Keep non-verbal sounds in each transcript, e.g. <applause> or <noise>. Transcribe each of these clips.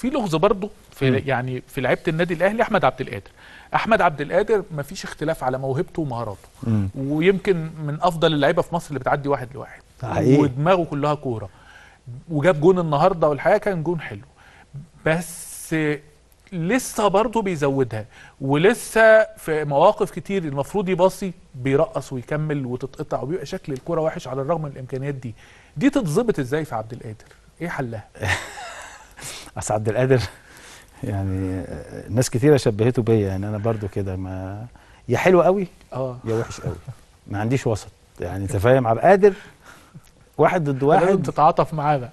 في لغز برضه في م. يعني في لعيبه النادي الاهلي احمد عبد القادر احمد عبد القادر ما فيش اختلاف على موهبته ومهاراته م. ويمكن من افضل اللعيبه في مصر اللي بتعدي واحد لواحد حقيقي. ودماغه كلها كوره وجاب جون النهارده والحقيقه كان جون حلو بس لسه برضه بيزودها ولسه في مواقف كتير المفروض يباصي بيرقص ويكمل وتتقطع وبيبقى شكل الكوره وحش على الرغم من الامكانيات دي دي تتظبط ازاي في عبد القادر ايه حلها <laughs> اصل عبد القادر يعني ناس كثيره شبهته بيا يعني انا برضو كده ما يا حلو قوي اه يا وحش قوي ما عنديش وسط يعني انت فاهم عبد القادر واحد ضد واحد تتعاطف معاه بقى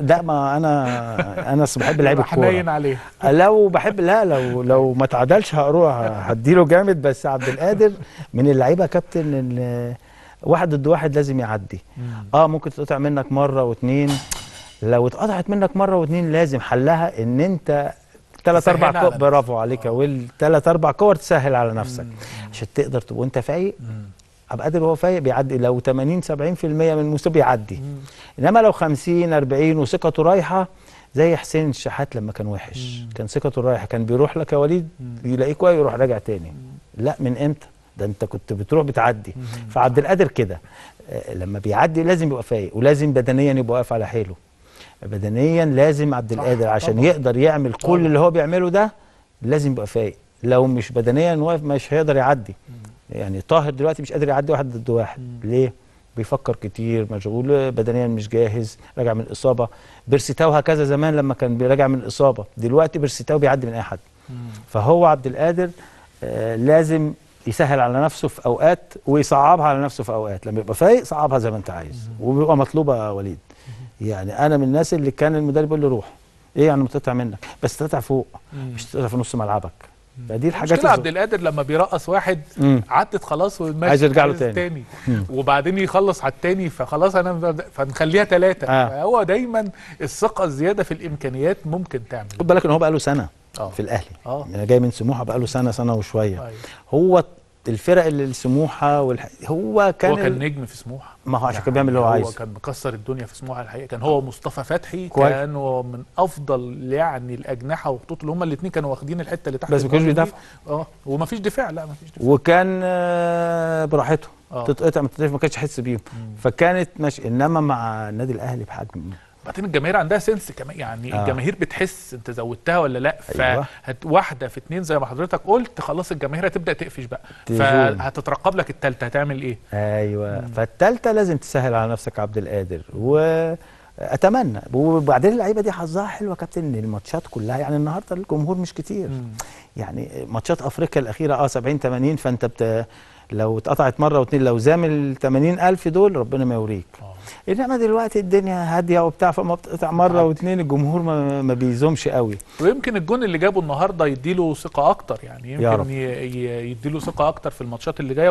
ده ما انا انا بحب لعيب الكوره حنين عليه لو بحب لا لو لو ما تعادلش هروح هديله جامد بس عبد القادر من اللعيبه كابتن واحد ضد واحد لازم يعدي اه ممكن تقطع منك مره واثنين لو اتقطعت منك مره واتنين لازم حلها ان انت ثلاث اربع برافو عليك آه. والثلاث اربع كور تسهل على نفسك مم. عشان تقدر تبقى وانت فايق ابقى قادر وهو فايق بيعدي لو 80 70% من الموسم بيعدي مم. انما لو 50 40 وثقته رايحه زي حسين الشحات لما كان وحش مم. كان ثقته رايحه كان بيروح لك يا وليد يلاقيك كويس يروح راجع تاني لا من امتى ده انت كنت بتروح بتعدي فعبد القادر كده آه، لما بيعدي لازم يبقى فايق ولازم بدنيا يبقى واقف على حيله بدنيا لازم عبد القادر عشان طبعا. يقدر يعمل كل طبعا. اللي هو بيعمله ده لازم يبقى فايق لو مش بدنيا واقف مش هيقدر يعدي مم. يعني طاهر دلوقتي مش قادر يعدي واحد ضد واحد مم. ليه؟ بيفكر كتير مشغول بدنيا مش جاهز راجع من الاصابه بيرسيتاو هكذا زمان لما كان بيراجع من الاصابه دلوقتي بيرسيتاو بيعدي من اي حد فهو عبد القادر آه لازم يسهل على نفسه في اوقات ويصعبها على نفسه في اوقات لما يبقى فايق صعبها زي ما انت عايز وبيبقى مطلوبه يا وليد يعني انا من الناس اللي كان المدرب يقول لي روح ايه يعني متقطع منك بس تقطع فوق مم. مش تقطع في نص ملعبك فدي الحاجات مشكلة عبد القادر لما بيرقص واحد عدت خلاص والماتش عايز يرجع له تاني, تاني. وبعدين يخلص على التاني فخلاص انا فنخليها ثلاثه آه. فهو دايما الثقه الزياده في الامكانيات ممكن تعمل خد بالك ان هو بقى له سنه أوه. في الاهلي انا آه. يعني جاي من سموحه بقى له سنه سنه وشويه أيوه. هو الفرق اللي سموحه والح... هو كان هو كان نجم في سموحه ما هو عشان يعني كان بيعمل اللي هو عايزه هو كان مكسر الدنيا في سموحه الحقيقه كان هو مصطفى فتحي كويس. هو من افضل يعني الاجنحه والخطوط اللي هم الاثنين كانوا واخدين الحته اللي تحت بس ما كانوش بيدافعوا اه وما فيش دفاع لا ما فيش دفاع وكان آه، براحته آه. تتقطع ما تتقطعش ما كانش حس بيهم فكانت ماشي انما مع النادي الاهلي بحجم بعدين الجماهير عندها سنس كمان يعني آه. الجماهير بتحس انت زودتها ولا لا أيوة. فواحده في اتنين زي ما حضرتك قلت خلاص الجماهير هتبدا تقفش بقى تجون. فهتترقب لك التالته هتعمل ايه ايوه فالثالثه فالتالته لازم تسهل على نفسك عبد القادر واتمنى وبعدين اللعيبه دي حظها حلوه كابتن ان الماتشات كلها يعني النهارده الجمهور مش كتير مم. يعني ماتشات افريقيا الاخيره اه 70 80 فانت بت... لو اتقطعت مره واتنين لو زامل 80000 دول ربنا ما يوريك آه. انما دلوقتي الدنيا هاديه وبتاع فما بتقطع مره واثنين الجمهور ما, ما بيزومش قوي ويمكن الجون اللي جابه النهارده يديله ثقه اكتر يعني يمكن يديله ثقه اكتر في الماتشات اللي جايه